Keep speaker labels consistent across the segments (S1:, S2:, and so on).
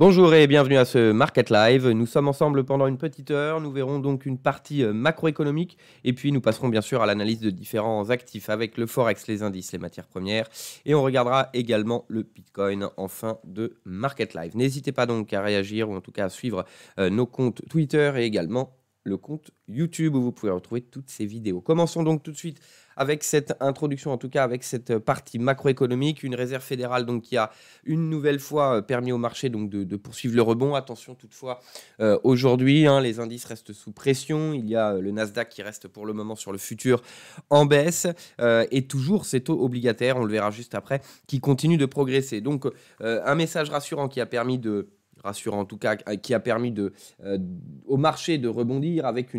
S1: Bonjour et bienvenue à ce Market Live. Nous sommes ensemble pendant une petite heure. Nous verrons donc une partie euh, macroéconomique et puis nous passerons bien sûr à l'analyse de différents actifs avec le forex, les indices, les matières premières et on regardera également le Bitcoin en fin de Market Live. N'hésitez pas donc à réagir ou en tout cas à suivre euh, nos comptes Twitter et également le compte YouTube où vous pouvez retrouver toutes ces vidéos. Commençons donc tout de suite avec cette introduction, en tout cas avec cette euh, partie macroéconomique, une réserve fédérale donc, qui a une nouvelle fois euh, permis au marché donc, de, poursuivre le rebond. Attention toutefois, euh, aujourd'hui, hein, les indices restent sous pression. Il y a le Nasdaq qui reste pour le moment sur le futur en baisse et toujours ces taux obligataires, on le verra juste après, qui continuent de progresser. Donc un message rassurant qui a permis de rassurant en tout cas, qui a permis au marché de rebondir avec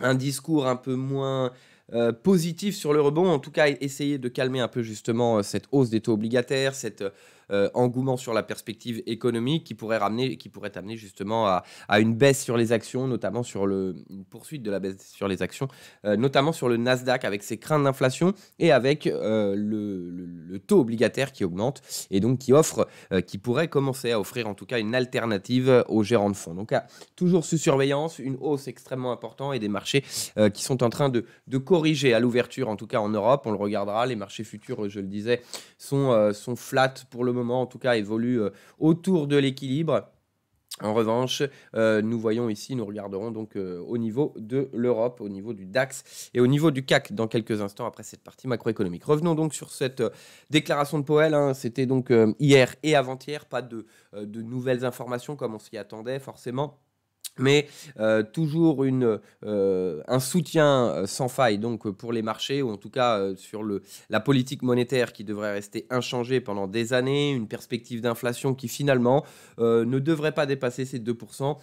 S1: un discours un peu moins euh, positif sur le rebond, en tout cas essayer de calmer un peu justement euh, cette hausse des taux obligataires, cet euh, engouement sur la perspective économique qui pourrait, ramener, qui pourrait amener justement à, une baisse sur les actions, notamment sur le, poursuite de la baisse sur les actions, notamment sur le Nasdaq avec ses craintes d'inflation et avec le le taux obligataire qui augmente et donc qui offre, euh, qui pourrait commencer à offrir en tout cas une alternative aux gérants de fonds. Donc toujours sous surveillance, une hausse extrêmement importante et des marchés euh, qui sont en train de, corriger à l'ouverture, en tout cas en Europe. On le regardera. Les marchés futurs, je le disais, sont, euh, sont flat pour le moment, en tout cas évoluent autour de l'équilibre. En revanche, euh, nous voyons ici, nous regarderons donc euh, au niveau de l'Europe, au niveau du DAX et au niveau du CAC dans quelques instants après cette partie macroéconomique. Revenons donc sur cette euh, déclaration de Powell. Hein. C'était donc hier et avant-hier, pas de, de nouvelles informations comme on s'y attendait forcément mais euh, toujours une, euh, un soutien euh, sans faille donc pour les marchés ou en tout cas sur le, la politique monétaire qui devrait rester inchangée pendant des années, une perspective d'inflation qui finalement ne devrait pas dépasser ces 2%,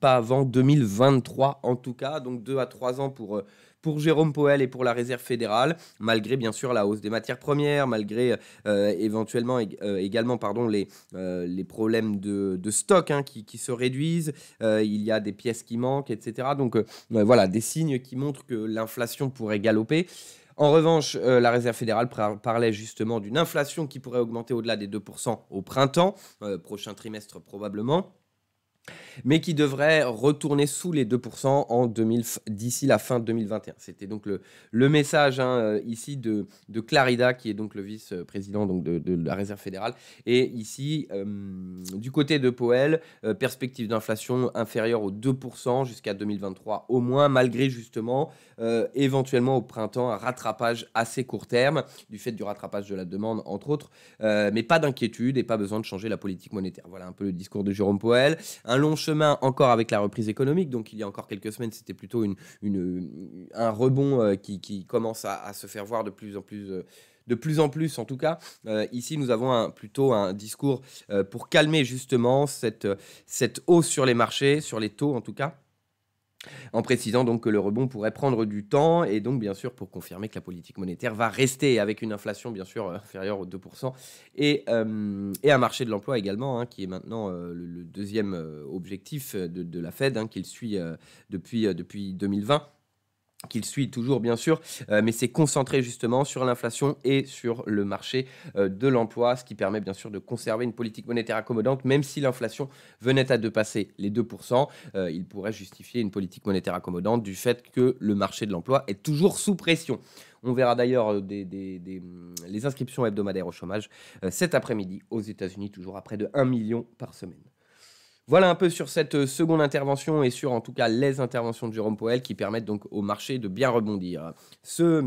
S1: pas avant 2023 en tout cas, donc 2 à 3 ans pour pour Jérôme Poel et pour la réserve fédérale, malgré bien sûr la hausse des matières premières, malgré euh, éventuellement euh, également pardon, les, euh, les problèmes de, stock hein, qui, se réduisent, il y a des pièces qui manquent, etc. Donc voilà, des signes qui montrent que l'inflation pourrait galoper. En revanche, la Réserve fédérale parlait justement d'une inflation qui pourrait augmenter au-delà des 2% au printemps, prochain trimestre probablement mais qui devrait retourner sous les 2% en d'ici la fin 2021. C'était donc le, le message hein, euh, ici de, de, Clarida, qui est donc le vice-président donc de, la Réserve fédérale. Et ici, euh, du côté de Powell, euh, perspective d'inflation inférieure aux 2% jusqu'à 2023 au moins, malgré justement éventuellement au printemps un rattrapage assez court terme, du fait du rattrapage de la demande, entre autres. mais pas d'inquiétude et pas besoin de changer la politique monétaire. Voilà un peu le discours de Jérôme Powell un long chemin encore avec la reprise économique. Donc il y a encore quelques semaines, c'était plutôt un rebond euh, qui, commence à, se faire voir de plus en plus euh, de plus en plus en tout cas. Euh, ici, nous avons plutôt un discours pour calmer justement cette, cette hausse sur les marchés, sur les taux en tout cas en précisant donc que le rebond pourrait prendre du temps et donc bien sûr pour confirmer que la politique monétaire va rester avec une inflation bien sûr euh, inférieure aux 2% euh, et, un marché de l'emploi également hein, qui est maintenant euh, le, deuxième objectif de, la Fed hein, qu'il suit depuis, depuis 2020 qu'il suit toujours bien sûr, euh, mais c'est concentré justement sur l'inflation et sur le marché euh, de l'emploi, ce qui permet bien sûr de conserver une politique monétaire accommodante, même si l'inflation venait à dépasser les 2%, euh, il pourrait justifier une politique monétaire accommodante du fait que le marché de l'emploi est toujours sous pression. On verra d'ailleurs des, des, les inscriptions hebdomadaires au chômage cet après-midi aux États-Unis, toujours à près de 1 million par semaine. Voilà un peu sur cette euh, seconde intervention et sur en tout cas les interventions de Jérôme Powell qui permettent donc au marché de bien rebondir. Ce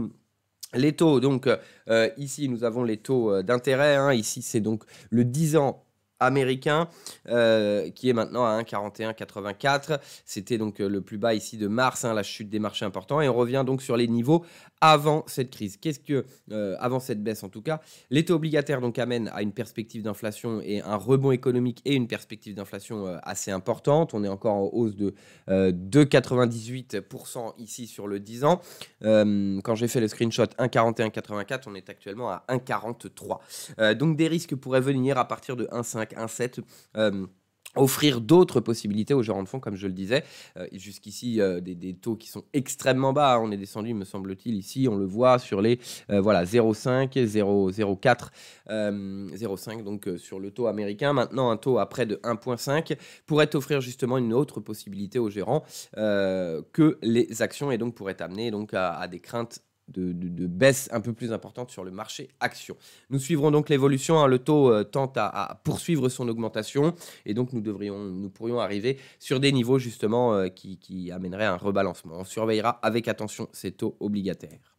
S1: les taux, donc euh, ici nous avons les taux euh, d'intérêt, hein. ici c'est donc le 10 ans américain qui est maintenant à 1,4184. C'était donc le plus bas ici de mars, hein, la chute des marchés importants. Et on revient donc sur les niveaux avant cette crise. Qu'est-ce que, euh, avant cette baisse en tout cas, L'état obligataire donc à une perspective d'inflation et un rebond économique et une perspective d'inflation euh, assez importante. On est encore en hausse de 2,98% euh, ici sur le 10 ans. quand j'ai fait le screenshot 1,41,84, on est actuellement à 1,43. donc des risques pourraient venir à partir de 1,5, 1,7 offrir d'autres possibilités aux gérants de fonds, comme je le disais. Euh, jusqu'ici, euh, des, taux qui sont extrêmement bas. Hein, on est descendu, me semble-t-il, ici, on le voit sur les euh, voilà 0,5, 0,4, 0,5, donc sur le taux américain. Maintenant, un taux à près de 1,5 pourrait offrir justement une autre possibilité aux gérants que les actions et donc pourrait amener donc à des craintes de, baisse un peu plus importante sur le marché action. Nous suivrons donc l'évolution. Hein. le taux euh, tente à, poursuivre son augmentation et donc nous, devrions, nous pourrions arriver sur des niveaux justement euh, qui, qui amèneraient un rebalancement. On surveillera avec attention ces taux obligataires.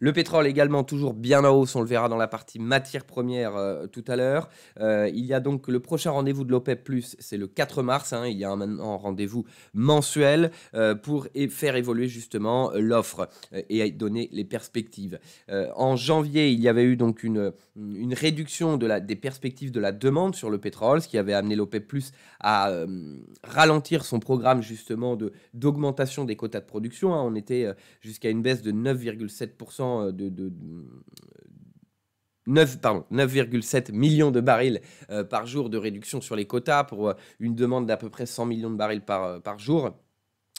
S1: Le pétrole également toujours bien en hausse, on le verra dans la partie matières premières euh, tout à l'heure. Euh, il y a donc le prochain rendez-vous de l'OPEP, c'est le 4 mars. Hein. il y a maintenant un, rendez-vous mensuel euh, pour faire évoluer justement l'offre et donner les perspectives. en janvier, il y avait eu donc une, une réduction de la, des perspectives de la demande sur le pétrole, ce qui avait amené l'OPEP à ralentir son programme justement d'augmentation des quotas de production. Hein. On était jusqu'à une baisse de 9,7% euh, de, 9,7 millions de barils euh, par jour de réduction sur les quotas pour euh, une demande d'à peu près 100 millions de barils par, par jour.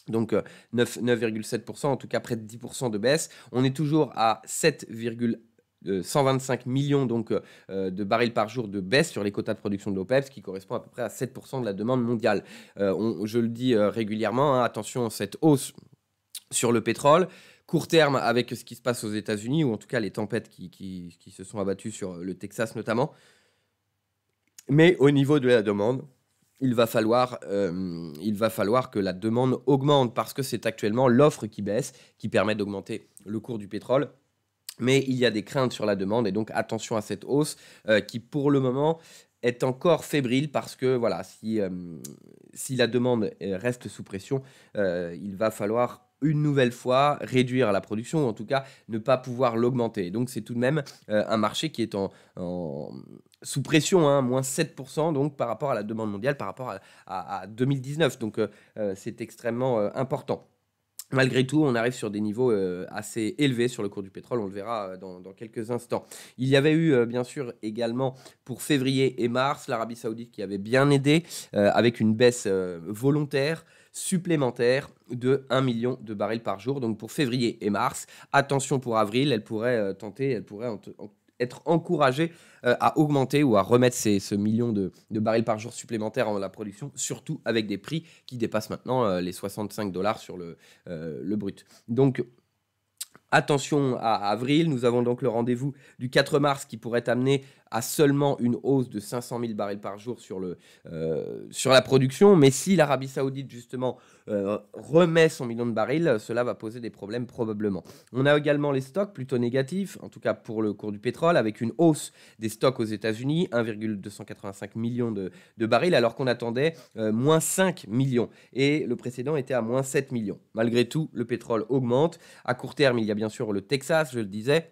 S1: Donc 9,7%, en tout cas près de 10% de baisse. On est toujours à 7,125 millions donc, de barils par jour de baisse sur les quotas de production de l'OPEP, ce qui correspond à peu près à 7% de la demande mondiale. je le dis régulièrement, hein, attention cette hausse sur le pétrole court terme avec ce qui se passe aux États-Unis, ou en tout cas les tempêtes qui, se sont abattues sur le Texas notamment. Mais au niveau de la demande, il va falloir, euh, il va falloir que la demande augmente parce que c'est actuellement l'offre qui baisse, qui permet d'augmenter le cours du pétrole. Mais il y a des craintes sur la demande et donc attention à cette hausse euh, qui pour le moment est encore fébrile parce que voilà, si, euh, si la demande reste sous pression, il va falloir une nouvelle fois réduire la production, ou en tout cas ne pas pouvoir l'augmenter. Donc c'est tout de même euh, un marché qui est en, sous pression, hein, moins 7% donc par rapport à la demande mondiale, par rapport à, 2019. Donc euh, euh, c'est extrêmement important. Malgré tout, on arrive sur des niveaux assez élevés sur le cours du pétrole, on le verra dans, quelques instants. Il y avait eu, bien sûr, également pour février et mars, l'Arabie saoudite qui avait bien aidé avec une baisse volontaire supplémentaire de 1 million de barils par jour. Donc pour février et mars, attention pour avril, elle pourrait euh, tenter, elle pourrait être encouragée euh, à augmenter ou à remettre ces, ce million de, barils par jour supplémentaires en la production, surtout avec des prix qui dépassent maintenant euh, les 65 dollars sur le, le brut. Donc Attention à avril, nous avons donc le rendez-vous du 4 mars qui pourrait amener à seulement une hausse de 500 000 barils par jour sur, le, euh, sur la production. Mais si l'Arabie saoudite, justement, euh, remet son million de barils, cela va poser des problèmes probablement. On a également les stocks plutôt négatifs, en tout cas pour le cours du pétrole, avec une hausse des stocks aux États-Unis, 1,285 millions de, barils, alors qu'on attendait euh, moins 5 millions. Et le précédent était à moins 7 millions. Malgré tout, le pétrole augmente. À court terme, il y a bien sûr le Texas, je le disais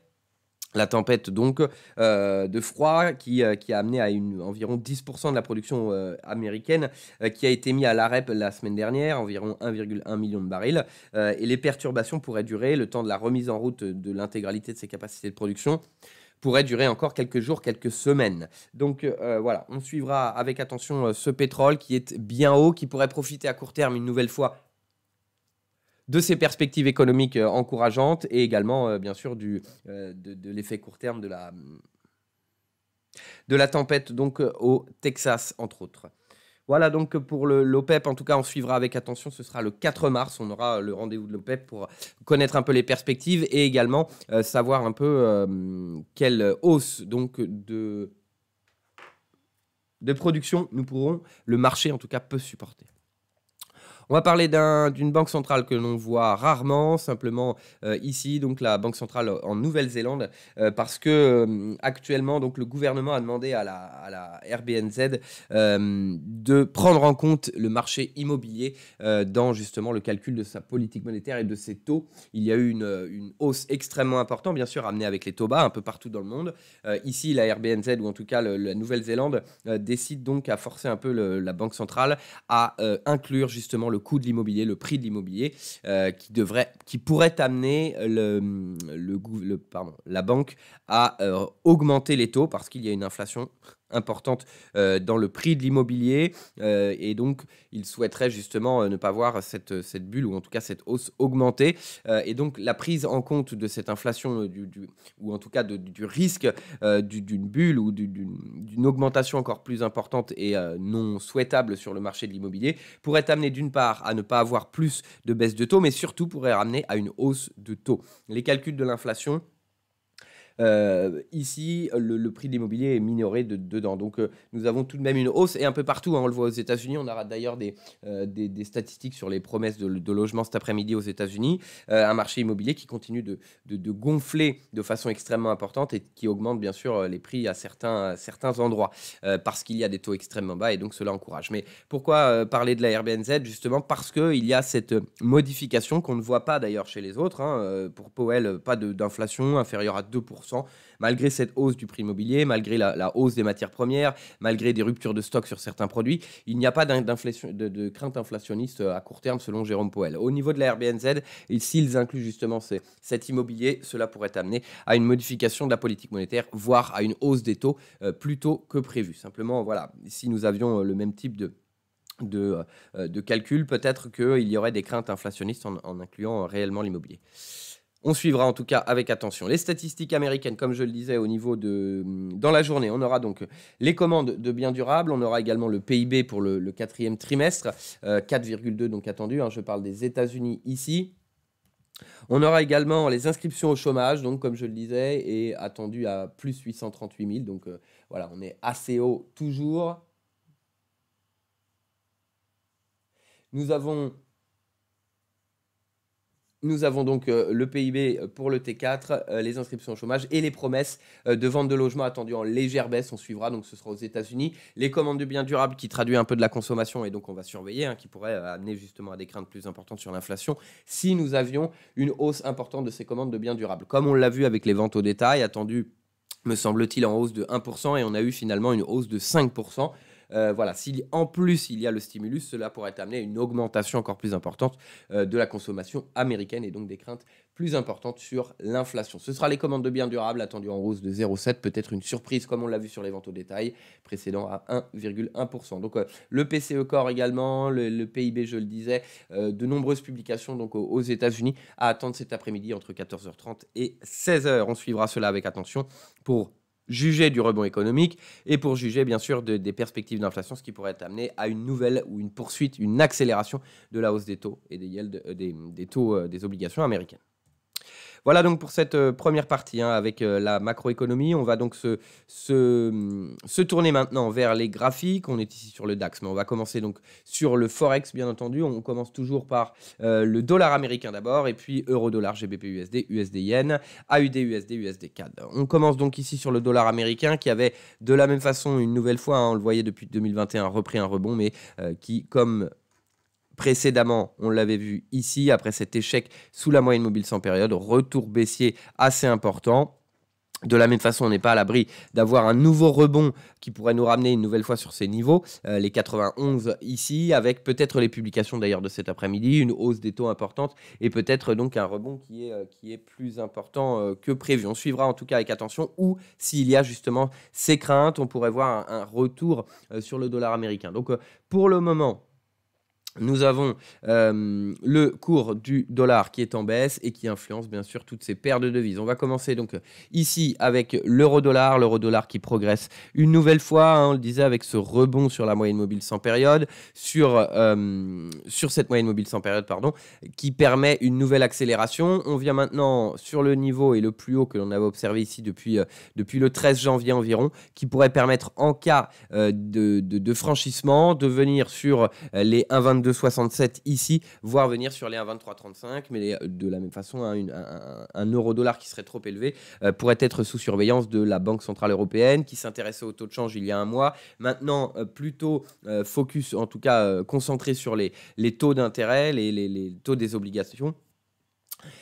S1: la tempête donc euh, de froid euh, qui, a amené à environ 10% de la production euh, américaine qui a été mise à l'arrêt la semaine dernière, environ 1,1 million de barils. et les perturbations pourraient durer le temps de la remise en route de l'intégralité de ses capacités de production pourrait durer encore quelques jours, quelques semaines. Donc voilà, on suivra avec attention ce pétrole qui est bien haut, qui pourrait profiter à court terme une nouvelle fois de ces perspectives économiques euh, encourageantes et également, euh, bien sûr, du, euh, de, l'effet court terme de la, de la tempête donc au Texas, entre autres. Voilà donc pour l'OPEP. E en tout cas, on suivra avec attention. Ce sera le 4 mars. On aura le rendez-vous de l'OPEP e pour connaître un peu les perspectives et également savoir un peu quelle hausse donc de, de production nous pourrons, le marché en tout cas peut supporter. On va parler d'une banque centrale que l'on voit rarement, simplement euh, ici, donc la banque centrale en Nouvelle-Zélande, euh, parce que euh, actuellement, donc le gouvernement a demandé à la, RBNZ de prendre en compte le marché immobilier dans justement le calcul de sa politique monétaire et de ses taux. Il y a eu une, hausse extrêmement importante, bien sûr, amenée avec les taux bas un peu partout dans le monde. ici, la RBNZ ou en tout cas la Nouvelle-Zélande décide donc à forcer un peu la banque centrale à inclure justement le le coût de l'immobilier, le prix de l'immobilier, euh, qui, devrait, qui pourrait amener le, le, pardon, la banque à euh, augmenter les taux parce qu'il y a une inflation importante euh, dans le prix de l'immobilier euh, et donc il souhaiterait justement euh, ne pas voir cette, bulle ou en tout cas cette hausse augmenter et donc la prise en compte de cette inflation du, ou en tout cas du risque d'une bulle ou d'une augmentation encore plus importante et non souhaitable sur le marché de l'immobilier pourrait amener d'une part à ne pas avoir plus de baisse de taux mais surtout pourrait ramener à une hausse de taux. Les calculs de l'inflation euh, ici, le, prix de l'immobilier est minoré de, dedans. Donc, euh, nous avons tout de même une hausse et un peu partout. Hein, on le voit aux États-Unis. On aura d'ailleurs euh, des, des, statistiques sur les promesses de, logement cet après-midi aux États-Unis. un marché immobilier qui continue de, de, gonfler de façon extrêmement importante et qui augmente bien sûr les prix à certains, certains endroits parce qu'il y a des taux extrêmement bas et donc cela encourage. Mais pourquoi parler de la RBNZ Justement parce qu'il y a cette modification qu'on ne voit pas d'ailleurs chez les autres. Hein, pour Powell, pas d'inflation inférieure à 2% malgré cette hausse du prix immobilier, malgré la, hausse des matières premières, malgré des ruptures de stock sur certains produits, il n'y a pas de, crainte inflationniste euh, à court terme, selon Jérôme Poel. Au niveau de la RBNZ, s'ils incluent justement cet immobilier, cela pourrait amener à une modification de la politique monétaire, voire à une hausse des taux euh, plus tôt que prévu. Simplement, voilà, si nous avions euh, le même type de calcul, peut-être qu'il y aurait des craintes inflationnistes en incluant réellement l'immobilier. On suivra en tout cas avec attention les statistiques américaines, comme je le disais, au niveau de. Dans la journée, on aura donc les commandes de biens durables, on aura également le PIB pour le, quatrième trimestre, 4,2 euh, donc attendu, hein, je parle des États-Unis ici. On aura également les inscriptions au chômage, donc comme je le disais, et attendu à plus 838 000. Donc euh, voilà, on est assez haut toujours. Nous avons nous avons donc euh, le PIB pour le T4, euh, les inscriptions au chômage et les promesses euh, de vente de logements attendues en légère baisse. On suivra, donc ce sera aux États-Unis. Les commandes de biens durables qui traduit un peu de la consommation et donc on va surveiller, hein, qui pourrait amener justement à des craintes plus importantes sur l'inflation si nous avions une hausse importante de ces commandes de biens durables. Comme on l'a vu avec les ventes au détail attendues me semble-t-il, en hausse de 1% et on a eu finalement une hausse de 5%. Euh, voilà, si en plus il y a le stimulus, cela pourrait amener à une augmentation encore plus importante euh, de la consommation américaine et donc des craintes plus importantes sur l'inflation. Ce sera les commandes de biens durables attendues en hausse de 0,7, peut-être une surprise comme on l'a vu sur les ventes au détail, précédant à 1,1%. Donc euh, le PCE Core également, le, PIB, je le disais, de nombreuses publications donc aux États-Unis à attendre cet après-midi entre 14h30 et 16h. On suivra cela avec attention pour juger du rebond économique et pour juger bien sûr des perspectives d'inflation, ce qui pourrait amener à une nouvelle ou une poursuite, une accélération de la hausse des taux et des, euh, des taux euh, des obligations américaines. Voilà donc pour cette euh, première partie hein, avec euh, la macroéconomie. On va donc se, mm, se, tourner maintenant vers les graphiques. On est ici sur le DAX, mais on va commencer donc sur le Forex, bien entendu. On commence toujours par euh, le dollar américain d'abord, et puis euro-dollar, GBP-USD, USD-Yen, AUD-USD, USD-CAD. On commence donc ici sur le dollar américain qui avait de la même façon, une nouvelle fois, hein, on le voyait depuis 2021, repris un rebond, mais qui, comme précédemment, on l'avait vu ici, après cet échec sous la moyenne mobile sans période, retour baissier assez important. De la même façon, on n'est pas à l'abri d'avoir un nouveau rebond qui pourrait nous ramener une nouvelle fois sur ces niveaux, euh, les 91 ici, avec peut-être les publications d'ailleurs de cet après-midi, une hausse des taux importante et peut-être donc un rebond qui est, euh, qui est plus important euh, que prévu. On suivra en tout cas avec attention ou s'il y a justement ces craintes, on pourrait voir un retour sur le dollar américain. Donc pour le moment, nous avons euh, le cours du dollar qui est en baisse et qui influence bien sûr toutes ces paires de devises. On va commencer donc ici avec l'euro-dollar, l'euro-dollar qui progresse une nouvelle fois, hein, on le disait avec ce rebond sur la moyenne mobile sans période, sur, euh, sur cette moyenne mobile sans période, pardon, qui permet une nouvelle accélération. On vient maintenant sur le niveau et le plus haut que l'on avait observé ici depuis, euh, depuis le 13 janvier environ, qui pourrait permettre en cas de, franchissement de venir sur les 1,22 67 ici, voire venir sur les 1,2335, mais euh, de la même façon, hein, un, euro-dollar qui serait trop élevé euh, pourrait être sous surveillance de la Banque Centrale Européenne qui s'intéressait au taux de change il y a un mois. Maintenant, euh, plutôt focus, en tout cas concentré sur les, les taux d'intérêt, les, les taux des obligations.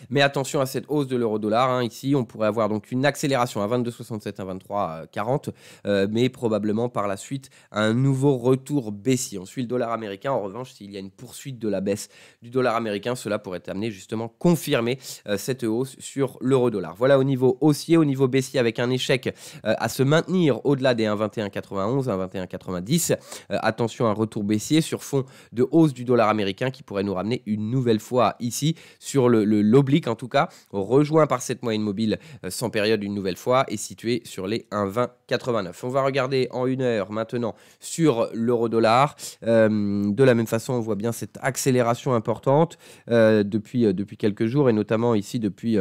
S1: Mais attention à cette hausse de l'euro-dollar. Hein. Ici, on pourrait avoir donc une accélération à 22,67, à 23,40, euh, mais probablement par la suite un nouveau retour baissier. On suit le dollar américain. En revanche, s'il y a une poursuite de la baisse du dollar américain, cela pourrait amener justement confirmer euh, cette hausse sur l'euro-dollar. Voilà au niveau haussier, au niveau baissier, avec un échec euh, à se maintenir au-delà des 1,21,91, 1,21,90. attention à un retour baissier sur fond de hausse du dollar américain qui pourrait nous ramener une nouvelle fois ici sur le l'oblique en tout cas, rejoint par cette moyenne mobile euh, sans période une nouvelle fois, est situé sur les 1,2089. On va regarder en une heure maintenant sur l'euro-dollar. Euh, de la même façon, on voit bien cette accélération importante euh, depuis, depuis quelques jours et notamment ici depuis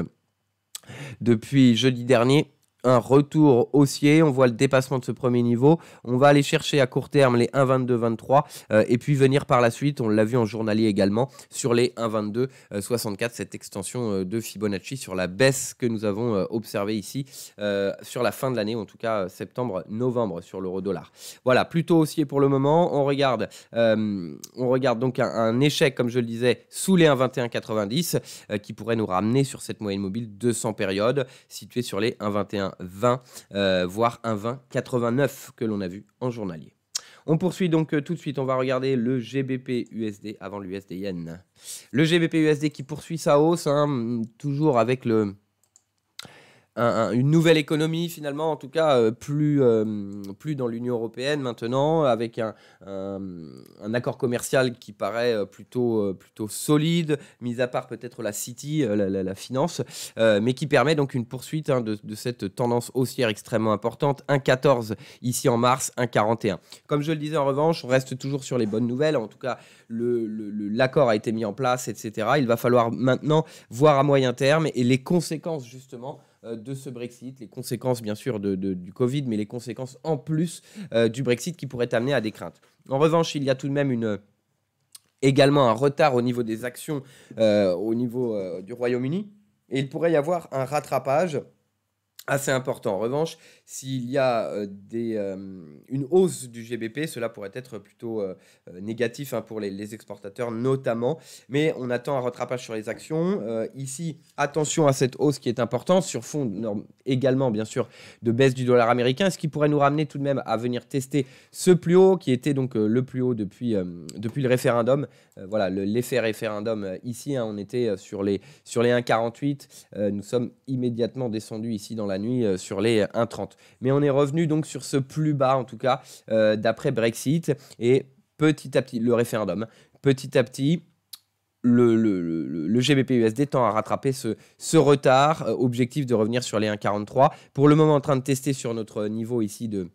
S1: depuis jeudi dernier un retour haussier. On voit le dépassement de ce premier niveau. On va aller chercher à court terme les 1,22-23 euh, et puis venir par la suite, on l'a vu en journalier également, sur les 1,22-64, euh, cette extension euh, de Fibonacci sur la baisse que nous avons observée ici sur la fin de l'année, en tout cas septembre-novembre sur l'euro-dollar. Voilà, plutôt haussier pour le moment. On regarde, on regarde donc un, échec, comme je le disais, sous les 1,2190 90 qui pourrait nous ramener sur cette moyenne mobile 200 périodes située sur les 1,21 20, euh, voire un 20 89 que l'on a vu en journalier. On poursuit donc euh, tout de suite, on va regarder le GBP USD avant l'USD Yen. Le GBP USD qui poursuit sa hausse, hein, toujours avec le, une nouvelle économie finalement, en tout cas euh, plus, euh, plus dans l'Union européenne maintenant, avec un, un, accord commercial qui paraît euh, plutôt, plutôt solide, mis à part peut-être la City, la, la, finance, mais qui permet donc une poursuite hein, de, de, cette tendance haussière extrêmement importante, 1,14 ici en mars, 1,41. Comme je le disais en revanche, on reste toujours sur les bonnes nouvelles, en tout cas l'accord a été mis en place, etc. Il va falloir maintenant voir à moyen terme et les conséquences justement euh, de ce Brexit, les conséquences bien sûr de, du Covid, mais les conséquences en plus euh, du Brexit qui pourraient amener à des craintes. En revanche, il y a tout de même une également un retard au niveau des actions euh, au niveau du Royaume-Uni. Et il pourrait y avoir un rattrapage assez important. En revanche, s'il y a euh, des, euh, une hausse du GBP, cela pourrait être plutôt euh, négatif hein, pour les, exportateurs notamment. Mais on attend un rattrapage sur les actions. ici, attention à cette hausse qui est importante sur fond également bien sûr de baisse du dollar américain, ce qui pourrait nous ramener tout de même à venir tester ce plus haut qui était donc le plus haut depuis, depuis le référendum euh, voilà, l'effet référendum euh, ici, hein, on était euh, sur les, sur les 1,48, nous sommes immédiatement descendus ici dans la nuit sur les 1,30. Mais on est revenu donc sur ce plus bas, en tout cas, d'après Brexit, et petit à petit, le référendum, petit à petit, le, le, le, tend à rattraper ce, ce retard, objectif de revenir sur les 1,43. Pour le moment, en train de tester sur notre niveau ici de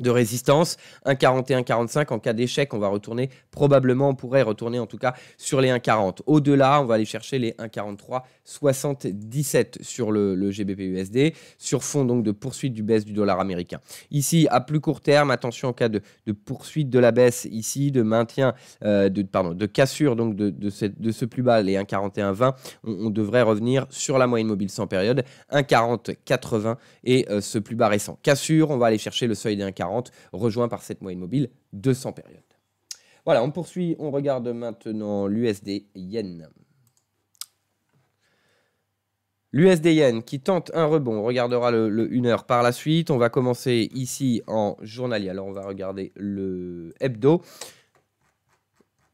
S1: de résistance. 141 1,45. en cas d'échec, on va retourner, probablement on pourrait retourner en tout cas sur les 1,40. Au-delà, on va aller chercher les 1,43-77 sur le, GBPUSD, sur fond donc de poursuite du baisse du dollar américain. Ici, à plus court terme, attention en cas de, poursuite de la baisse ici, de maintien, euh, de, pardon, de cassure donc de, ce plus bas, les 1,41,20, 20 on, devrait revenir sur la moyenne mobile sans période, 1,40-80 et euh, ce plus bas récent. Cassure, on va aller chercher le seuil des 1,40 rejoint par cette moyenne mobile 200 périodes. Voilà, on poursuit, on regarde maintenant l'USD yen. L'USD yen qui tente un rebond, on regardera le, 1 heure par la suite. On va commencer ici en journalier. Alors on va regarder le hebdo.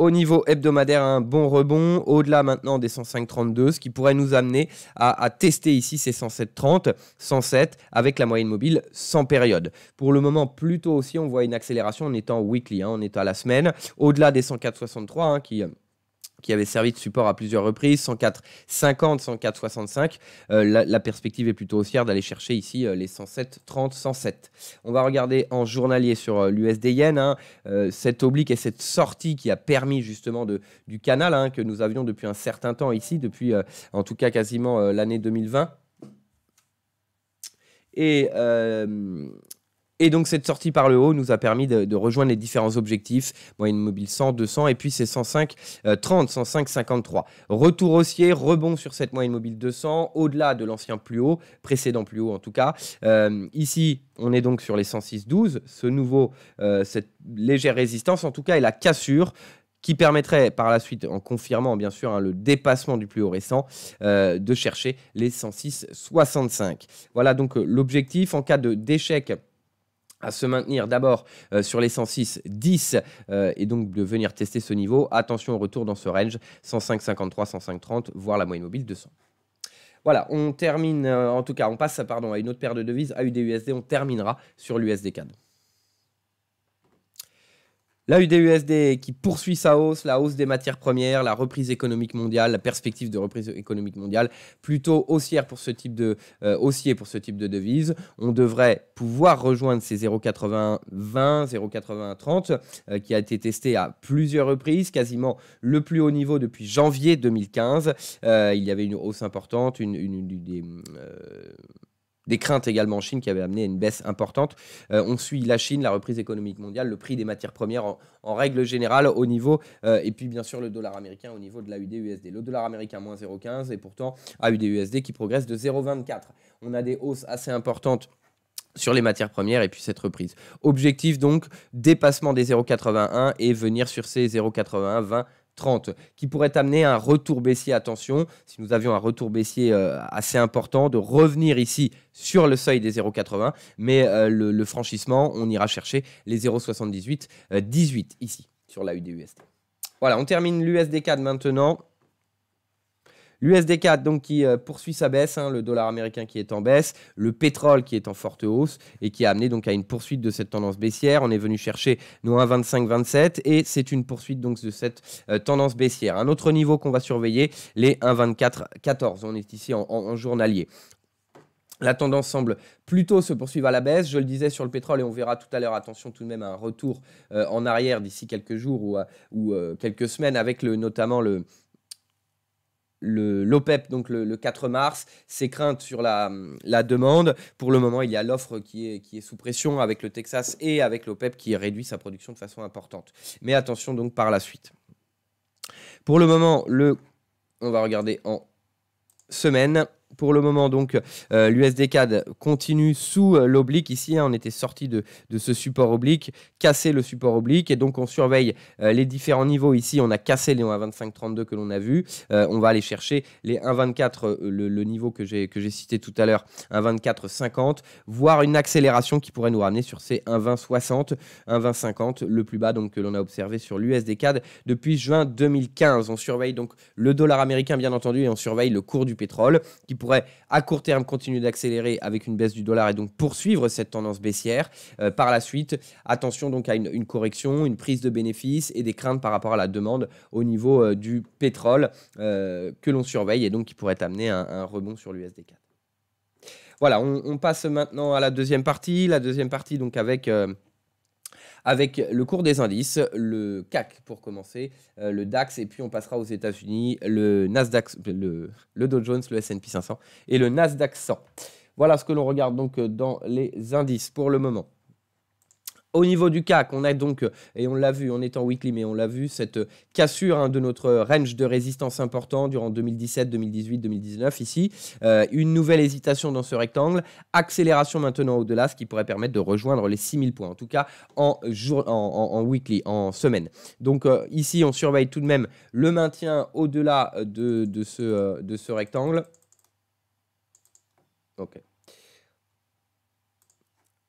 S1: Au niveau hebdomadaire, un bon rebond, au-delà maintenant des 105,32, ce qui pourrait nous amener à, tester ici ces 107,30, 107 avec la moyenne mobile sans période. Pour le moment, plutôt aussi, on voit une accélération, en étant weekly, hein, on est à la semaine, au-delà des 104,63 hein, qui euh, qui avait servi de support à plusieurs reprises, 104,50, 104,65. Euh, la, la, perspective est plutôt haussière d'aller chercher ici euh, les 107, 30, 107. On va regarder en journalier sur euh, l'USD Yen, hein. cette oblique et cette sortie qui a permis justement de, du canal hein, que nous avions depuis un certain temps ici, depuis en tout cas quasiment l'année 2020. Et et donc cette sortie par le haut nous a permis de, rejoindre les différents objectifs, moyenne mobile 100, 200 et puis c'est 105, 30, 105, 53. Retour haussier, rebond sur cette moyenne mobile 200, au-delà de l'ancien plus haut, précédent plus haut en tout cas. Euh, ici, on est donc sur les 106, 12. Ce nouveau, euh, cette légère résistance en tout cas est la cassure qui permettrait par la suite, en confirmant bien sûr hein, le dépassement du plus haut récent, euh, de chercher les 106, 65. Voilà donc l'objectif en cas d'échec à se maintenir d'abord euh, sur les 106 10 euh, et donc de venir tester ce niveau. Attention au retour dans ce range 105 53 105 30 voire la moyenne mobile 200. Voilà, on termine euh, en tout cas, on passe pardon à une autre paire de devises AUD USD, on terminera sur l'USD CAD. La UDUSD qui poursuit sa hausse, la hausse des matières premières, la reprise économique mondiale, la perspective de reprise économique mondiale plutôt haussière pour ce type de euh, haussier pour ce type de devise. On devrait pouvoir rejoindre ces 0,8020, 0,8030 euh, qui a été testé à plusieurs reprises, quasiment le plus haut niveau depuis janvier 2015. Euh, il y avait une hausse importante, une des des craintes également en Chine qui avaient amené à une baisse importante. Euh, on suit la Chine, la reprise économique mondiale, le prix des matières premières en, règle générale au niveau, euh, et puis bien sûr le dollar américain au niveau de l'AUDUSD. Le dollar américain moins 0,15 et pourtant AUDUSD qui progresse de 0,24. On a des hausses assez importantes sur les matières premières et puis cette reprise. Objectif donc, dépassement des 0,81 et venir sur ces 0,81, 20, 30, qui pourrait amener un retour baissier. Attention, si nous avions un retour baissier euh, assez important, de revenir ici sur le seuil des 0,80, mais euh, le, franchissement, on ira chercher les 0,78, 18 euh, ici, sur la UDUSD. Voilà, on termine l'USD 4 maintenant. L'USD 4 donc qui euh, poursuit sa baisse, hein, le dollar américain qui est en baisse, le pétrole qui est en forte hausse et qui a amené donc à une poursuite de cette tendance baissière. On est venu chercher nos 1,25-27 et c'est une poursuite donc de cette euh, tendance baissière. Un autre niveau qu'on va surveiller, les 1,24-14. On est ici en, journalier. La tendance semble plutôt se poursuivre à la baisse. Je le disais sur le pétrole et on verra tout à l'heure, attention tout de même à un retour euh, en arrière d'ici quelques jours ou, quelques semaines avec le, notamment le, l'OPEP, e donc le, 4 mars, ses craintes sur la, demande. Pour le moment, il y a l'offre qui est, qui est sous pression avec le Texas et avec l'OPEP e qui réduit sa production de façon importante. Mais attention donc par la suite. Pour le moment, le, on va regarder en semaine pour le moment, donc, euh, l'USD CAD continue sous euh, l'oblique. Ici, hein, on était sorti de, ce support oblique, cassé le support oblique. Et donc, on surveille euh, les différents niveaux. Ici, on a cassé les 1,2532 que l'on a vu. on va aller chercher les 1,24, le, le, niveau que j'ai cité tout à l'heure, 1,2450, voire une accélération qui pourrait nous ramener sur ces 1,2060, 1,2050, le plus bas donc, que l'on a observé sur l'USD CAD depuis juin 2015. On surveille donc le dollar américain, bien entendu, et on surveille le cours du pétrole qui pourrait à court terme continuer d'accélérer avec une baisse du dollar et donc poursuivre cette tendance baissière. Euh, par la suite, attention donc à une, correction, une prise de bénéfices et des craintes par rapport à la demande au niveau euh, du pétrole euh, que l'on surveille et donc qui pourrait amener un, rebond sur l'USD4. Voilà, on, passe maintenant à la deuxième partie. La deuxième partie donc avec avec le cours des indices, le CAC pour commencer, euh, le DAX, et puis on passera aux États-Unis, le le, Dow Jones, le SP 500 et le Nasdaq 100. Voilà ce que l'on regarde donc euh, dans les indices pour le moment. Au niveau du CAC, on a donc, euh, et on l'a vu, on est en weekly, mais on l'a vu, cette euh, cassure hein, de notre euh, range de résistance important durant 2017, 2018, 2019 ici. une nouvelle hésitation dans ce rectangle. Accélération maintenant au-delà, ce qui pourrait permettre de rejoindre les 6000 points, en tout cas en, en, weekly, en semaine. Donc ici, on surveille tout de même le maintien au-delà de, ce, de ce rectangle. Ok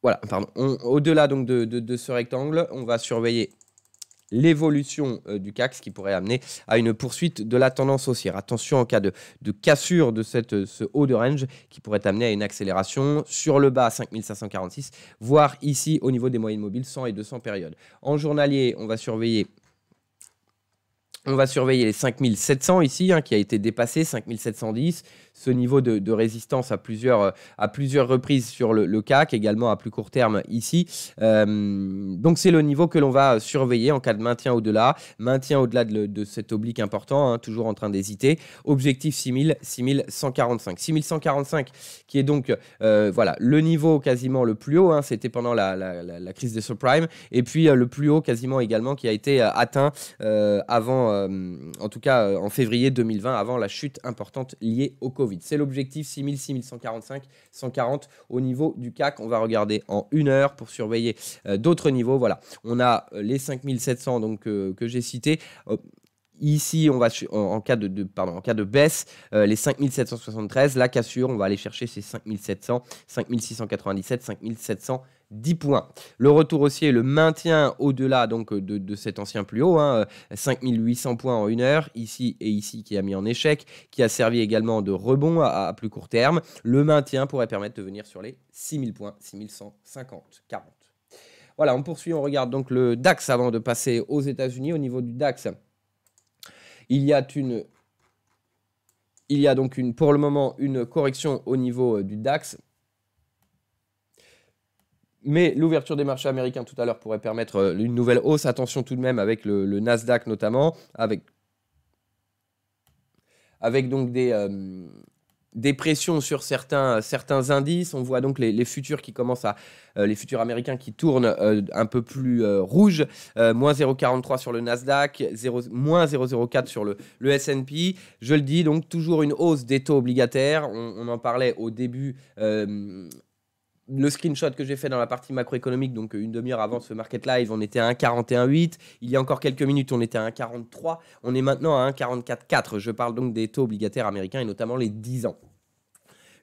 S1: voilà, pardon, au-delà donc de, ce rectangle, on va surveiller l'évolution euh, du CAC, qui pourrait amener à une poursuite de la tendance haussière. Attention en cas de, cassure de ce haut de range qui pourrait amener à une accélération sur le bas à 5546, voire ici au niveau des moyennes mobiles 100 et 200 périodes. En journalier, on va surveiller on va surveiller les 5700 ici, hein, qui a été dépassé, 5710. Ce niveau de, résistance à plusieurs, euh, à plusieurs reprises sur le, CAC, également à plus court terme ici. Euh, donc c'est le niveau que l'on va surveiller en cas de maintien au-delà. Maintien au-delà de, de, cet oblique important, hein, toujours en train d'hésiter. Objectif 6000, 6145. 6145 qui est donc euh, voilà, le niveau quasiment le plus haut, hein, c'était pendant la, la, crise des subprimes. Et puis le plus haut quasiment également qui a été atteint avant euh, en tout cas euh, en février 2020, avant la chute importante liée au Covid. C'est l'objectif 6000, 6145, 140 au niveau du CAC. On va regarder en une heure pour surveiller euh, d'autres niveaux. Voilà, on a les 5700 donc, que j'ai cités. Ici, on va en cas de, pardon, en cas de baisse, les 5773, la cassure, on va aller chercher ces 5700, 5697, 5700. 10 points. Le retour haussier, le maintien au-delà donc euh, de, cet ancien plus haut, 5800 hein, euh, points en une heure, ici et ici qui a mis en échec, qui a servi également de rebond à, plus court terme. Le maintien pourrait permettre de venir sur les 6000 points, 6150, 40. Voilà, on poursuit, on regarde donc le DAX avant de passer aux États-Unis. Au niveau du DAX, il y a une... Il y a donc une, pour le moment une correction au niveau euh, du DAX mais l'ouverture des marchés américains tout à l'heure pourrait permettre euh, une nouvelle hausse. Attention tout de même avec le, Nasdaq notamment, avec, avec donc euh, des, pressions sur certains, certains indices. On voit donc les, futurs qui commencent à euh, les futurs américains qui tournent un peu plus rouge, moins 0,43 sur le Nasdaq, moins 0,04 sur le, le S&P. Je le dis donc toujours une hausse des taux obligataires. on en parlait au début le screenshot que j'ai fait dans la partie macroéconomique, donc une demi-heure avant ce market live, on était à 1,41,8. Il y a encore quelques minutes, on était à 1,43. On est maintenant à 1,44,4. Je parle donc des taux obligataires américains et notamment les 10 ans.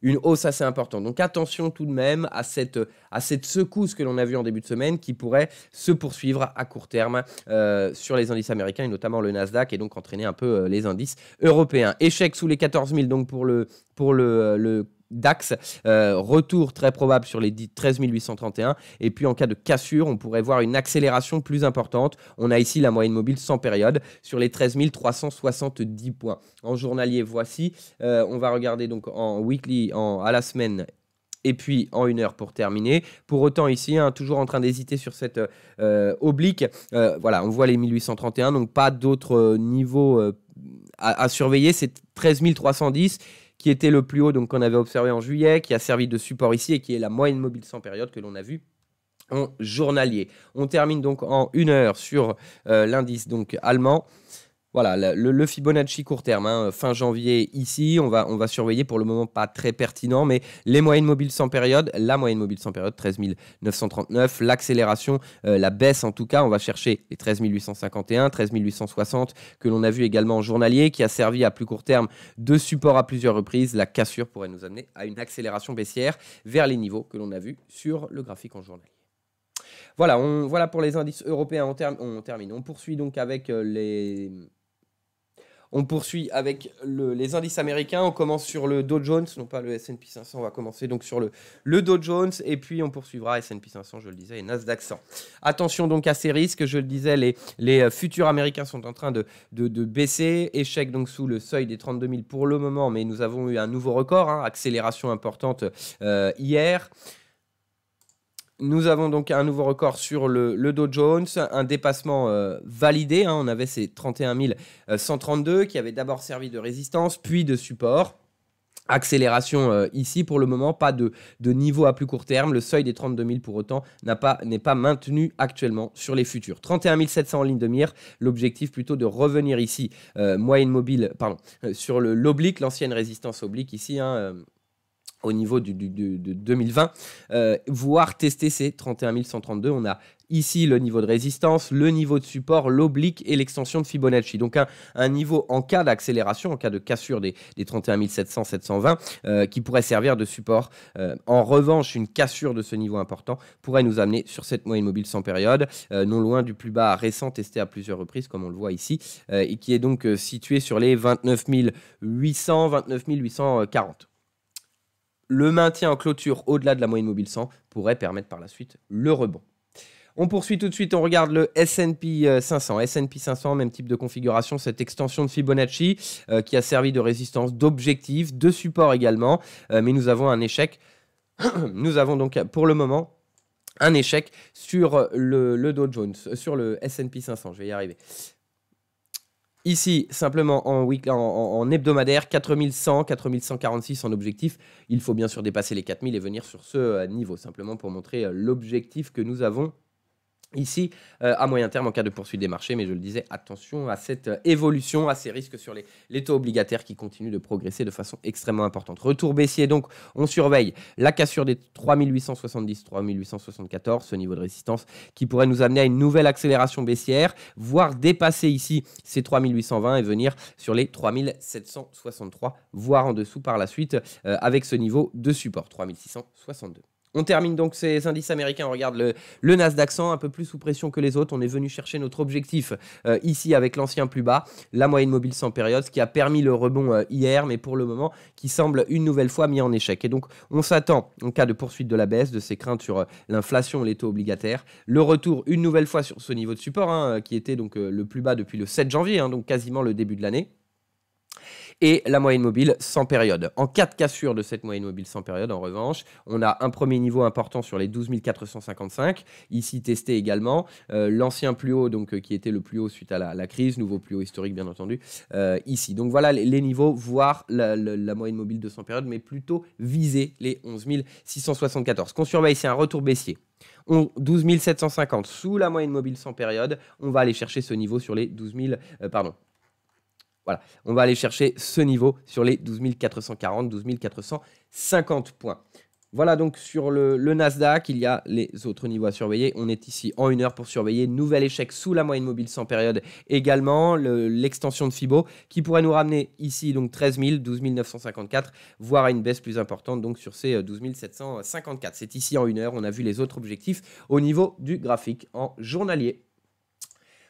S1: Une hausse assez importante. Donc attention tout de même à cette, à cette secousse que l'on a vue en début de semaine qui pourrait se poursuivre à court terme euh, sur les indices américains et notamment le Nasdaq et donc entraîner un peu euh, les indices européens. Échec sous les 14 000 donc pour le, pour le, le DAX. Euh, retour très probable sur les 13 831. Et puis en cas de cassure, on pourrait voir une accélération plus importante. On a ici la moyenne mobile sans période sur les 13 370 points. En journalier, voici. Euh, on va regarder donc en weekly, en, à la semaine et puis en une heure pour terminer. Pour autant ici, hein, toujours en train d'hésiter sur cette euh, oblique. voilà, on voit les 1831, donc pas d'autres niveaux à, à, surveiller. C'est 13 310 qui était le plus haut donc qu'on avait observé en juillet, qui a servi de support ici et qui est la moyenne mobile sans période que l'on a vue en journalier. On termine donc en une heure sur euh, l'indice donc allemand voilà, le, Fibonacci court terme, hein, fin janvier ici, on va, on va surveiller pour le moment pas très pertinent, mais les moyennes mobiles sans période, la moyenne mobile sans période 13 939, l'accélération, euh, la baisse en tout cas, on va chercher les 13 851, 13 860 que l'on a vu également en journalier, qui a servi à plus court terme de support à plusieurs reprises. La cassure pourrait nous amener à une accélération baissière vers les niveaux que l'on a vu sur le graphique en journalier. Voilà, on, voilà pour les indices européens. on termine. On poursuit donc avec euh, les on poursuit avec les indices américains. On commence sur le Dow Jones, non pas le S&P 500. On va commencer donc sur le, Dow Jones et puis on poursuivra S&P 500, je le disais, et Nasdaq Attention donc à ces risques. Je le disais, les, euh, futurs américains sont en train de, baisser. Échec donc sous le seuil des 32 000 pour le moment, mais nous avons eu un nouveau record, hein. accélération importante euh, hier nous avons donc un nouveau record sur le, Dow Jones, un dépassement euh, validé. Hein. on avait ces 31 132 euh, qui avaient d'abord servi de résistance, puis de support. Accélération euh, ici pour le moment, pas de, niveau à plus court terme. Le seuil des 32 000 pour autant n'est pas, maintenu actuellement sur les futurs. 31 700 en ligne de mire, l'objectif plutôt de revenir ici, moyenne mobile, pardon, sur l'oblique, l'ancienne résistance oblique ici. Hein, au niveau de 2020, euh, voire tester ces 31 132. On a ici le niveau de résistance, le niveau de support, l'oblique et l'extension de Fibonacci. Donc un, niveau en cas d'accélération, en cas de cassure des, 31 700, 720, qui pourrait servir de support. Euh, en revanche, une cassure de ce niveau important pourrait nous amener sur cette moyenne mobile sans période, euh, non loin du plus bas récent testé à plusieurs reprises, comme on le voit ici, et qui est donc situé sur les 29 800, 29 840 le maintien en clôture au-delà de la moyenne mobile 100 pourrait permettre par la suite le rebond. On poursuit tout de suite, on regarde le S&P 500. S&P 500, même type de configuration, cette extension de Fibonacci euh, qui a servi de résistance, d'objectif, de support également. Euh, mais nous avons un échec. nous avons donc pour le moment un échec sur le, le Jones, euh, sur le S&P 500. Je vais y arriver. Ici, simplement en, hebdomadaire, 4100, 4146 en objectif. Il faut bien sûr dépasser les 4000 et venir sur ce euh, niveau, simplement pour montrer euh, l'objectif que nous avons Ici, euh, à moyen terme, en cas de poursuite des marchés, mais je le disais, attention à cette euh, évolution, à ces risques sur les, taux obligataires qui continuent de progresser de façon extrêmement importante. Retour baissier, donc on surveille la cassure des 3870-3874, ce niveau de résistance qui pourrait nous amener à une nouvelle accélération baissière, voire dépasser ici ces 3820 et venir sur les 3763, voire en dessous par la suite euh, avec ce niveau de support 3662. On termine donc ces indices américains. On regarde le, le Nasdaq un peu plus sous pression que les autres. On est venu chercher notre objectif euh, ici avec l'ancien plus bas, la moyenne mobile sans période, ce qui a permis le rebond euh, hier, mais pour le moment, qui semble une nouvelle fois mis en échec. Et donc, on s'attend, en cas de poursuite de la baisse, de ces craintes sur euh, l'inflation, les taux obligataires, le retour une nouvelle fois sur ce niveau de support, hein, qui était donc le plus bas depuis le 7 janvier, hein, donc quasiment le début de l'année et la moyenne mobile sans période. En cas de cassure de cette moyenne mobile sans période, en revanche, on a un premier niveau important sur les 12 455, ici testé également. Euh, l'ancien plus haut, donc euh, qui était le plus haut suite à la, crise, nouveau plus haut historique bien entendu, euh, ici. Donc voilà les, niveaux, voire la, moyenne mobile de 100 périodes, mais plutôt viser les 11 674. Ce qu'on surveille, c'est un retour baissier. 12 750 sous la moyenne mobile sans période, on va aller chercher ce niveau sur les 12 000, pardon, voilà, on va aller chercher ce niveau sur les 12 440, 12 450 points. Voilà donc sur le, Nasdaq, il y a les autres niveaux à surveiller. On est ici en une heure pour surveiller. Nouvel échec sous la moyenne mobile sans période également. L'extension de Fibo qui pourrait nous ramener ici donc 13 000, 12 954, voire à une baisse plus importante donc sur ces 12 euh, 754. C'est ici en une heure. On a vu les autres objectifs au niveau du graphique en journalier.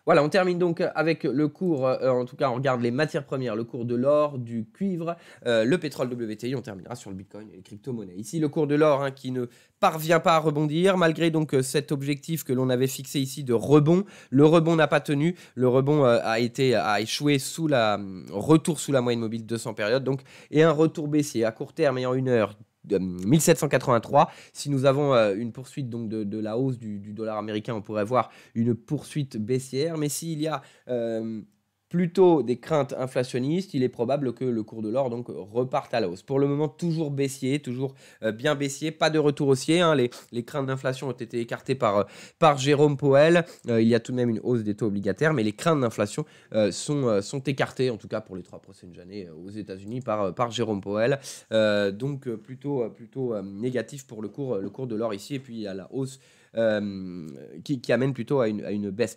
S1: Voilà, on termine donc avec le cours, euh, en tout cas on regarde les matières premières, le cours de l'or, du cuivre, euh, le pétrole WTI, on terminera sur le Bitcoin et les crypto-monnaies. Ici le cours de l'or hein, qui ne parvient pas à rebondir malgré donc euh, cet objectif que l'on avait fixé ici de rebond. Le rebond n'a pas tenu, le rebond a été a échoué sous la hum, retour sous la moyenne mobile 200 périodes donc et un retour baissier à court terme et en une heure 1783. Si nous avons euh, une poursuite donc de, la hausse du, dollar américain, on pourrait voir une poursuite baissière. Mais s'il y a euh, plutôt des craintes inflationnistes, il est probable que le cours de l'or donc reparte à la hausse. Pour le moment, toujours baissier, toujours euh, bien baissier, pas de retour haussier. Hein. Les, craintes d'inflation ont été écartées par, euh, par Jérôme Poel. Euh, il y a tout de même une hausse des taux obligataires, mais les craintes d'inflation sont, sont écartées, en tout cas pour les trois prochaines années aux États-Unis, par, par Jérôme Powell. donc plutôt, plutôt négatif pour le cours, le cours de l'or ici, et puis à la hausse qui, amène plutôt à une, à une baisse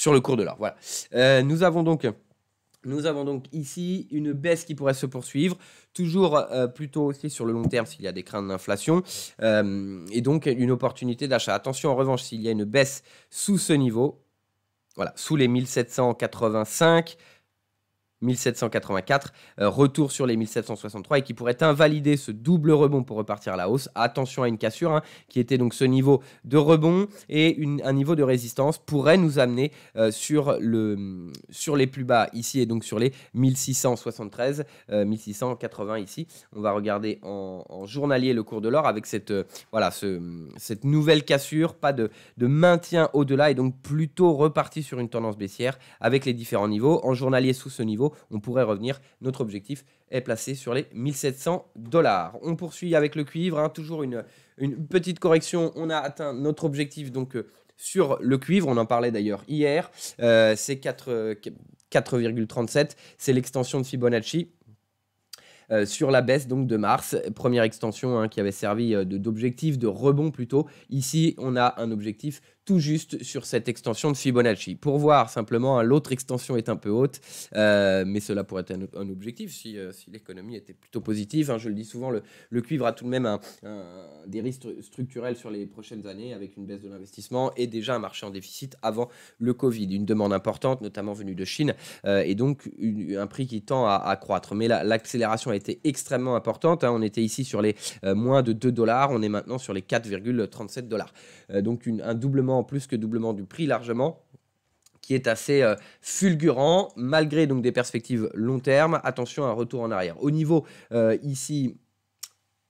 S1: sur le cours de l'or. Voilà. Euh, nous avons donc nous avons donc ici une baisse qui pourrait se poursuivre, toujours euh, plutôt aussi sur le long terme s'il y a des craintes d'inflation, euh, et donc une opportunité d'achat. Attention en revanche s'il y a une baisse sous ce niveau, voilà, sous les 1785, 1784, euh, retour sur les 1763 et qui pourrait invalider ce double rebond pour repartir à la hausse. Attention à une cassure hein, qui était donc ce niveau de rebond et un niveau de résistance pourrait nous amener euh, sur, le, sur les plus bas ici et donc sur les 1673, 1680 euh, ici. On va regarder en, en journalier le cours de l'or avec cette, voilà, ce, cette nouvelle cassure, pas de, de maintien au-delà et donc plutôt reparti sur une tendance baissière avec les différents niveaux. En journalier sous ce niveau, on pourrait revenir. Notre objectif est placé sur les 1700 dollars. On poursuit avec le cuivre. Hein. toujours une, petite correction. On a atteint notre objectif donc euh, sur le cuivre. On en parlait d'ailleurs hier. Euh, c'est 4,37. Euh, c'est l'extension de Fibonacci. sur la baisse donc de mars. Première extension hein, qui avait servi d'objectif de, de, rebond plutôt. Ici, on a un objectif juste sur cette extension de Fibonacci. Pour voir simplement, hein, l'autre extension est un peu haute, euh, mais cela pourrait être un, objectif euh, si, l'économie était plutôt positive. Hein. je le dis souvent, le, cuivre a tout de même des risques structurels sur les prochaines années avec une baisse de l'investissement et déjà un marché en déficit avant le Covid. Une demande importante, notamment venue de Chine, euh, et donc un prix qui tend à, croître. Mais l'accélération a été extrêmement importante. Hein. on était ici sur les moins de 2 dollars, on est maintenant sur les 4,37 dollars. donc un doublement plus que doublement du prix largement qui est assez euh, fulgurant malgré donc des perspectives long terme attention à un retour en arrière au niveau euh, ici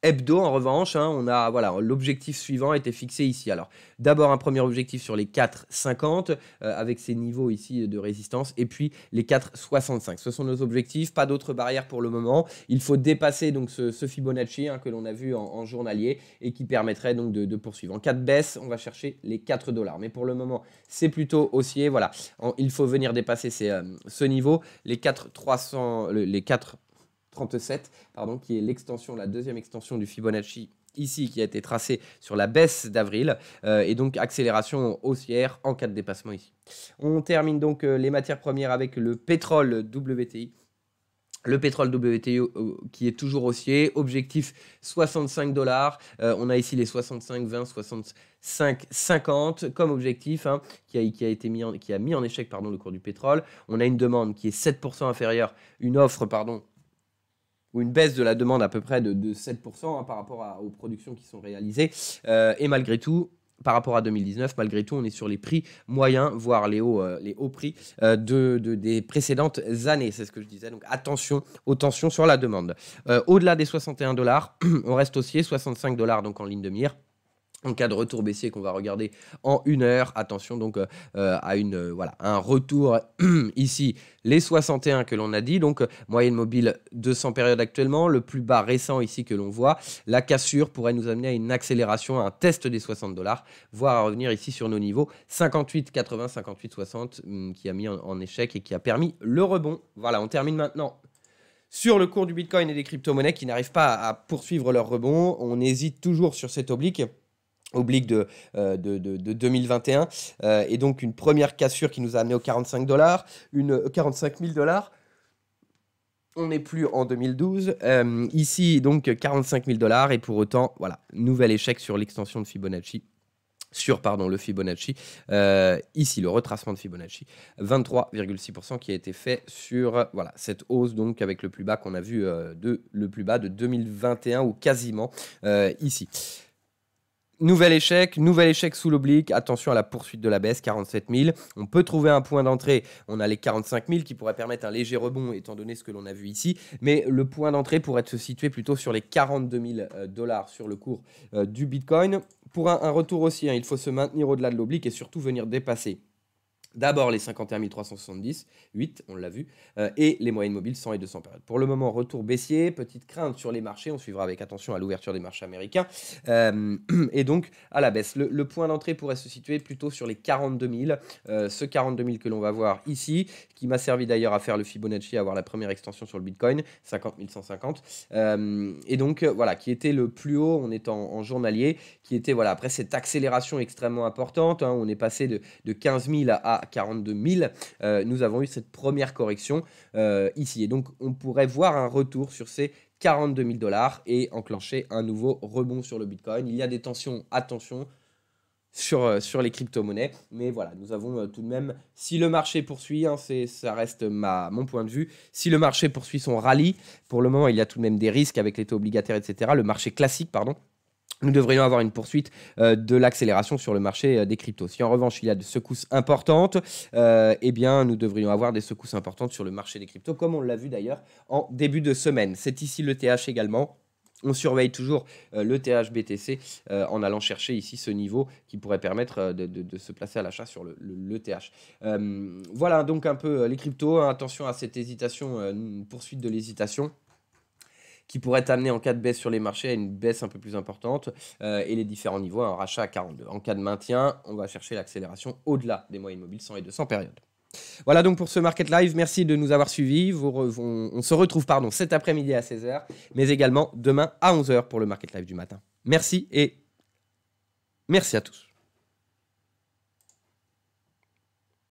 S1: Hebdo, en revanche, hein, on a voilà l'objectif suivant était fixé ici. Alors d'abord un premier objectif sur les 4,50 euh, avec ces niveaux ici de résistance et puis les 4,65. Ce sont nos objectifs, pas d'autres barrières pour le moment. Il faut dépasser donc ce, Fibonacci hein, que l'on a vu en, journalier et qui permettrait donc de, poursuivre. En cas de baisse, on va chercher les 4 dollars, mais pour le moment c'est plutôt haussier. Voilà, il faut venir dépasser euh, ce niveau, les 4300, les 4 37, pardon, qui est l'extension, la deuxième extension du Fibonacci ici qui a été tracée sur la baisse d'avril euh, et donc accélération haussière en cas de dépassement ici. On termine donc euh, les matières premières avec le pétrole WTI. Le pétrole WTI euh, qui est toujours haussier, objectif 65 dollars. on a ici les 65, 20, 65, 50 comme objectif hein, qui, a, qui, a, été mis en, qui a mis en échec pardon, le cours du pétrole. On a une demande qui est 7% inférieure, une offre pardon ou une baisse de la demande à peu près de, 7% hein, par rapport aux productions qui sont réalisées. Euh, et malgré tout, par rapport à 2019, malgré tout, on est sur les prix moyens, voire les hauts, euh, les hauts prix euh, des précédentes années. C'est ce que je disais. Donc attention aux tensions sur la demande. Au-delà des 61 dollars, on reste haussier, 65 dollars donc en ligne de mire en cas de retour baissier qu'on va regarder en une heure. Attention donc euh, euh, à une euh, voilà un retour ici les 61 que l'on a dit. Donc moyenne mobile 200 périodes actuellement, le plus bas récent ici que l'on voit. La cassure pourrait nous amener à une accélération, à un test des 60 dollars, voire à revenir ici sur nos niveaux 58, 80, 58, 60 qui a mis en, en échec et qui a permis le rebond. Voilà, on termine maintenant sur le cours du Bitcoin et des crypto-monnaies qui n'arrivent pas à poursuivre leur rebond. On hésite toujours sur cette oblique oblique de, euh, de, 2021 euh, et donc une première cassure qui nous a amené aux 45 dollars une 45 euh, 000 dollars on n'est plus en 2012 ici donc 45 000 dollars et pour autant voilà nouvel échec sur l'extension de Fibonacci sur pardon, le Fibonacci, ici le retracement de Fibonacci, 23,6% qui a été fait sur voilà, cette hausse donc avec le plus bas qu'on a vu de, le plus bas de 2021 ou quasiment ici. Nouvel échec, nouvel échec sous l'oblique. Attention à la poursuite de la baisse, 47 000. On peut trouver un point d'entrée. On a les 45 000 qui pourraient permettre un léger rebond étant donné ce que l'on a vu ici. Mais le point d'entrée pourrait se situer plutôt sur les 42 000 euh, dollars sur le cours euh, du Bitcoin. Pour un, retour aussi, hein, il faut se maintenir au-delà de l'oblique et surtout venir dépasser D'abord les 51 370, 8, on l'a vu, euh, et les moyennes mobiles 100 et 200 périodes. Pour le moment, retour baissier, petite crainte sur les marchés, on suivra avec attention à l'ouverture des marchés américains, euh, et donc à la baisse. Le, point d'entrée pourrait se situer plutôt sur les 42 000, euh, ce 42 000 que l'on va voir ici, qui m'a servi d'ailleurs à faire le Fibonacci, à avoir la première extension sur le Bitcoin, 50 150, et donc voilà, qui était le plus haut, on est en, journalier, qui était, voilà, après cette accélération extrêmement importante, hein, on est passé de, de 15 000 à 42 000, euh, nous avons eu cette première correction euh, ici. Et donc, on pourrait voir un retour sur ces 42 000 dollars et enclencher un nouveau rebond sur le Bitcoin. Il y a des tensions, attention, sur, euh, sur, les crypto-monnaies. Mais voilà, nous avons tout de même, si le marché poursuit, hein, c'est ça reste ma, mon point de vue, si le marché poursuit son rallye, pour le moment, il y a tout de même des risques avec les taux obligataires, etc. Le marché classique, pardon, nous devrions avoir une poursuite euh, de l'accélération sur le marché euh, des cryptos. Si en revanche il y a des secousses importantes, euh, eh bien nous devrions avoir des secousses importantes sur le marché des cryptos, comme on l'a vu d'ailleurs en début de semaine. C'est ici le TH également. On surveille toujours le TH BTC en allant chercher ici ce niveau qui pourrait permettre de, se placer à l'achat sur le, TH. voilà donc un peu les cryptos. attention à cette hésitation, poursuite de l'hésitation qui pourrait amener en cas de baisse sur les marchés à une baisse un peu plus importante euh, et les différents niveaux, un rachat à 42. En cas de maintien, on va chercher l'accélération au-delà des moyennes mobiles 100 et 200 périodes. Voilà donc pour ce Market Live. Merci de nous avoir suivis. Vous, on, on, se retrouve pardon, cet après-midi à 16h, mais également demain à 11h pour le Market Live du matin. Merci et merci à tous.